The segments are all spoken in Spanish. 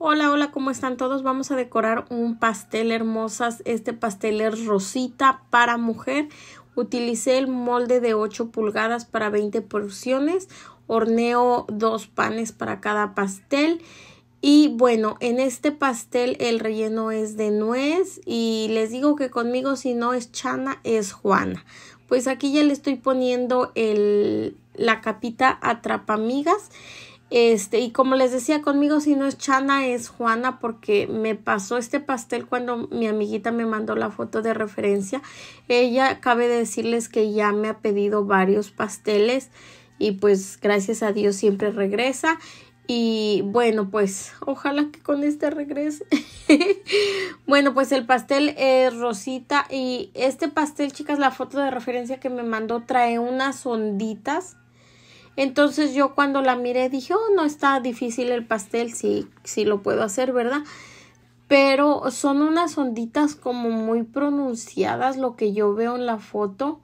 Hola, hola, ¿cómo están todos? Vamos a decorar un pastel hermosas. Este pastel es rosita para mujer. Utilicé el molde de 8 pulgadas para 20 porciones. Horneo dos panes para cada pastel. Y bueno, en este pastel el relleno es de nuez y les digo que conmigo si no es Chana es Juana. Pues aquí ya le estoy poniendo el, la capita atrapamigas este, y como les decía, conmigo si no es Chana, es Juana, porque me pasó este pastel cuando mi amiguita me mandó la foto de referencia. Ella cabe decirles que ya me ha pedido varios pasteles y pues gracias a Dios siempre regresa. Y bueno, pues ojalá que con este regrese. bueno, pues el pastel es rosita y este pastel, chicas, la foto de referencia que me mandó trae unas onditas entonces yo cuando la miré dije, oh, no está difícil el pastel, sí, sí lo puedo hacer, ¿verdad? Pero son unas onditas como muy pronunciadas lo que yo veo en la foto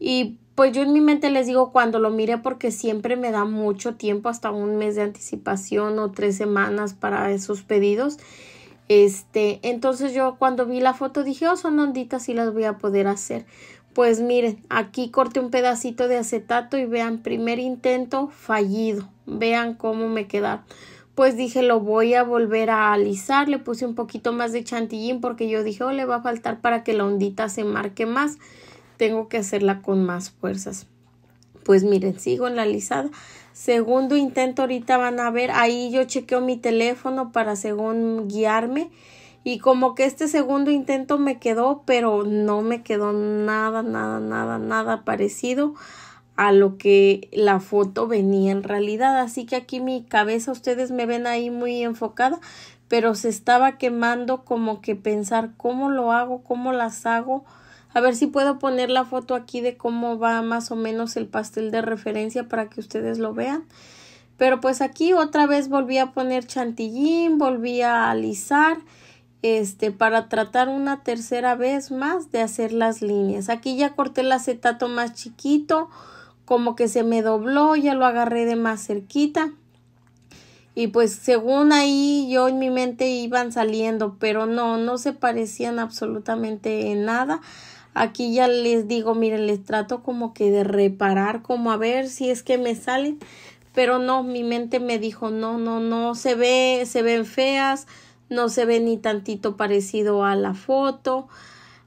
y pues yo en mi mente les digo cuando lo miré porque siempre me da mucho tiempo, hasta un mes de anticipación o tres semanas para esos pedidos. Este, entonces yo cuando vi la foto dije, oh, son onditas y las voy a poder hacer. Pues miren, aquí corté un pedacito de acetato y vean, primer intento fallido. Vean cómo me queda. Pues dije, lo voy a volver a alisar. Le puse un poquito más de chantillín porque yo dije, oh, le va a faltar para que la ondita se marque más. Tengo que hacerla con más fuerzas. Pues miren, sigo en la alisada. Segundo intento, ahorita van a ver. Ahí yo chequeo mi teléfono para según guiarme y como que este segundo intento me quedó, pero no me quedó nada, nada, nada, nada parecido a lo que la foto venía en realidad. Así que aquí mi cabeza, ustedes me ven ahí muy enfocada, pero se estaba quemando como que pensar cómo lo hago, cómo las hago. A ver si puedo poner la foto aquí de cómo va más o menos el pastel de referencia para que ustedes lo vean. Pero pues aquí otra vez volví a poner chantillín, volví a alisar este, para tratar una tercera vez más de hacer las líneas. Aquí ya corté el acetato más chiquito, como que se me dobló, ya lo agarré de más cerquita. Y pues según ahí yo en mi mente iban saliendo, pero no, no se parecían absolutamente en nada. Aquí ya les digo, miren, les trato como que de reparar, como a ver si es que me salen, pero no, mi mente me dijo, no, no, no, se ve, se ven feas, no se ve ni tantito parecido a la foto.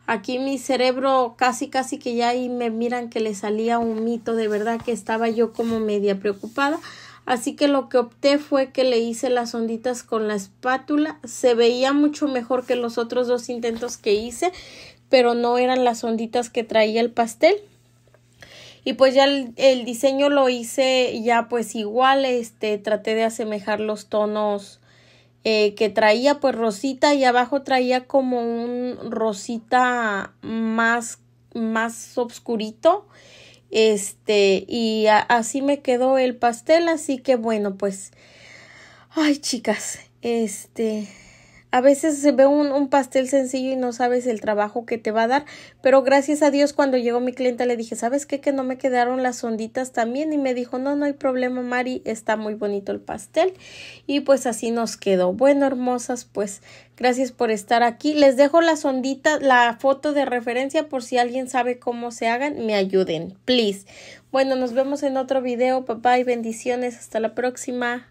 Aquí mi cerebro casi casi que ya ahí me miran que le salía un mito, de verdad que estaba yo como media preocupada. Así que lo que opté fue que le hice las onditas con la espátula. Se veía mucho mejor que los otros dos intentos que hice, pero no eran las onditas que traía el pastel. Y pues ya el, el diseño lo hice ya pues igual, este traté de asemejar los tonos eh, que traía pues rosita y abajo traía como un rosita más, más oscurito. Este, y así me quedó el pastel, así que bueno, pues, ay chicas, este, a veces se ve un, pastel sencillo y no sabes el trabajo que te va a dar, pero gracias a Dios cuando llegó mi clienta le dije, ¿sabes qué? Que no me quedaron las onditas también y me dijo, no, no hay problema Mari, está muy bonito el pastel y pues así nos quedó. Bueno, hermosas, pues gracias por estar aquí. Les dejo la sondita, la foto de referencia por si alguien sabe cómo se hagan, me ayuden, please. Bueno, nos vemos en otro video, papá y bendiciones, hasta la próxima.